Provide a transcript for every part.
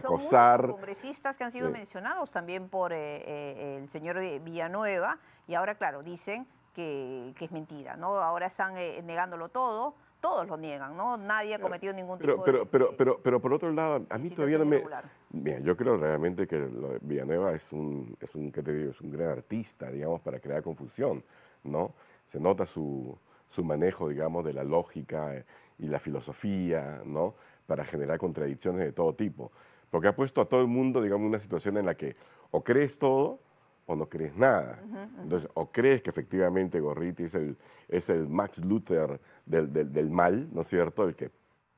son acosar. Muchos congresistas que han sido mencionados también por eh, eh, el señor Villanueva y ahora, claro, dicen que, que es mentira, ¿no? Ahora están eh, negándolo todo todos lo niegan, ¿no? Nadie ha cometido ningún tipo pero, pero, de... Pero, pero, por otro lado, a mí todavía no me... Mira, yo creo realmente que Villanueva es un, es un, te digo? Es un gran artista, digamos, para crear confusión, ¿no? Se nota su, su manejo, digamos, de la lógica y la filosofía, ¿no? Para generar contradicciones de todo tipo porque ha puesto a todo el mundo, digamos, una situación en la que o crees todo o no crees nada. Entonces, o crees que efectivamente Gorriti es el, es el Max Luther del, del, mal, ¿no es cierto? El que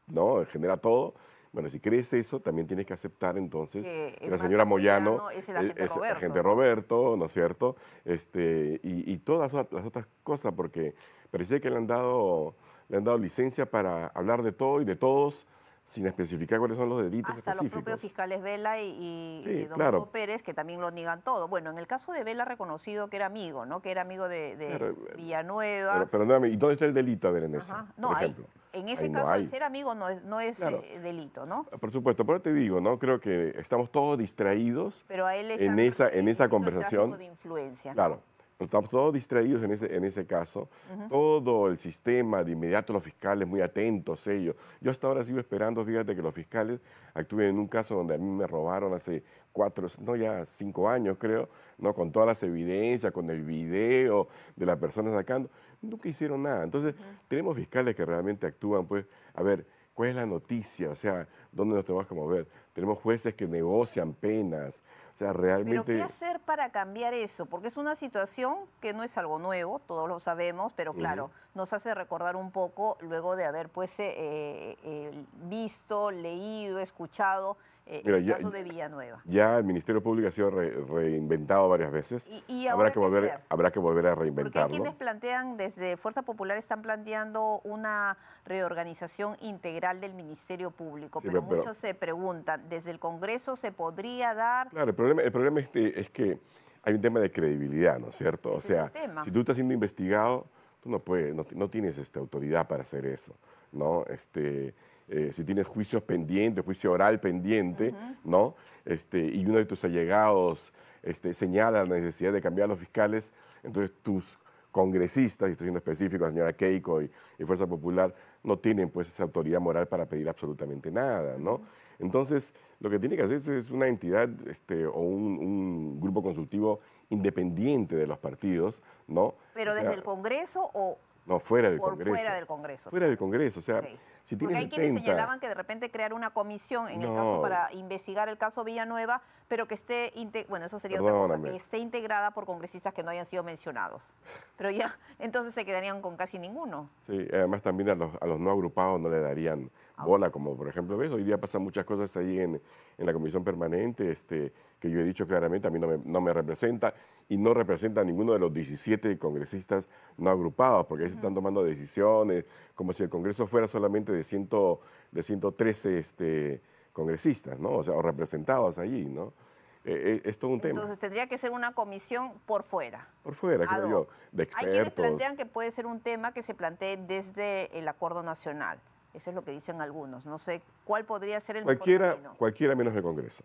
¿no? genera todo. Bueno, si crees eso, también tienes que aceptar entonces que, la señora Moyano es el agente, Roberto, ¿no? es cierto? Este, y, y, todas las otras cosas, porque parece que le han dado, le han dado licencia para hablar de todo y de todos sin especificar cuáles son los delitos Hasta los propios fiscales Vela y, Don claro. Pérez, que también lo niegan todo. Bueno, en el caso de Vela, reconocido que era amigo, ¿no? Que era amigo de, eh, Villanueva. Pero, perdóname, ¿y dónde está el delito, a ver, en eso, en ese caso, el ser amigo no es, eh, delito, ¿no? Ah, por supuesto, pero te digo, ¿no? Creo que estamos todos distraídos en, esa, en esa conversación. Claro. Estamos todos distraídos en ese, en ese caso. Todo el sistema, de inmediato los fiscales muy atentos ellos. Yo hasta ahora sigo esperando, fíjate, que los fiscales actúen en un caso donde a mí me robaron hace cuatro, no ya cinco años creo, no con todas las evidencias, con el video de la persona sacando. Nunca hicieron nada. Entonces, tenemos fiscales que realmente actúan, pues, a ver, ¿cuál es la noticia? O sea, ¿dónde nos tenemos que mover? tenemos jueces que negocian penas. O sea, realmente... ¿Pero qué hacer para cambiar eso? Porque es una situación que no es algo nuevo, todos lo sabemos, pero claro, nos hace recordar un poco luego de haber pues eh, eh, visto, leído, escuchado eh, el caso de Villanueva. Ya el Ministerio Público ha sido reinventado varias veces. Y, habrá, que volver, a reinventarlo. quienes plantean, desde Fuerza Popular están planteando una reorganización integral del Ministerio Público, pero, muchos se preguntan, desde el Congreso se podría dar. Claro, el problema, este es que hay un tema de credibilidad, ¿no es cierto? O sea, si tú estás siendo investigado, tú no puedes, no, tienes esta autoridad para hacer eso, ¿no? Este, eh, si tienes juicios pendientes, juicio oral pendiente, ¿no? Este, y uno de tus allegados este, señala la necesidad de cambiar a los fiscales, entonces tus congresistas, y estoy siendo específico, la señora Keiko y, Fuerza Popular, no tienen pues esa autoridad moral para pedir absolutamente nada, ¿no? Entonces, lo que tiene que hacer es una entidad este, o un, grupo consultivo independiente de los partidos, ¿no? Pero desde el Congreso o no, fuera del Congreso. Fuera del Congreso. Fuera del Congreso, o sea, si tienes Porque hay quienes señalaban que de repente crear una comisión en el caso para investigar el caso Villanueva, pero que esté, bueno, eso sería otra cosa, que esté integrada por congresistas que no hayan sido mencionados. Pero ya, entonces se quedarían con casi ninguno. Sí, además también a los, a los no agrupados no le darían ah, bola, como por ejemplo, ves, hoy día pasan muchas cosas ahí en, en la comisión permanente, este, que yo he dicho claramente, a mí no me, representa y no representa a ninguno de los 17 congresistas no agrupados, porque ahí se están tomando decisiones, como si el Congreso fuera solamente de, ciento, de 113 este, congresistas, ¿no? O sea, o representados allí, ¿no? E, e, es todo un tema. Entonces tendría que ser una comisión por fuera. Por fuera, creo yo, de Hay quienes plantean que puede ser un tema que se plantee desde el acuerdo nacional. Eso es lo que dicen algunos. No sé cuál podría ser el cualquiera, Cualquiera menos el Congreso.